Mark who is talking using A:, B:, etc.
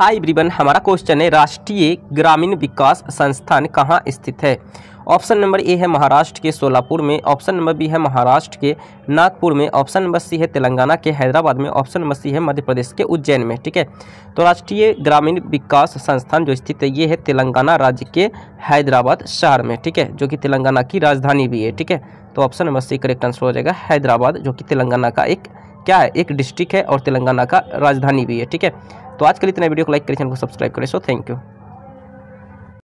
A: हाय ब्रिबन हमारा क्वेश्चन है राष्ट्रीय ग्रामीण विकास संस्थान कहाँ स्थित है ऑप्शन नंबर ए है महाराष्ट्र के सोलापुर में ऑप्शन नंबर बी है महाराष्ट्र के नागपुर में ऑप्शन नंबर सी है तेलंगाना के हैदराबाद में ऑप्शन नंबर सी है मध्य प्रदेश के उज्जैन में ठीक है तो राष्ट्रीय ग्रामीण विकास संस्थान जो स्थित है ये है तेलंगाना राज्य के हैदराबाद शहर में ठीक है जो कि तेलंगाना की राजधानी भी है ठीक है तो option number C correct answer हो जाएगा हैदराबाद जो कि तेलंगाना का एक क्या है एक डिस्ट्रिक्ट है और तेलंगाना का राजधानी भी है ठीक है तो आज के लिए इतना वीडियो को लाइक करें चैनल को सब्सक्राइब करें सो थैंक यू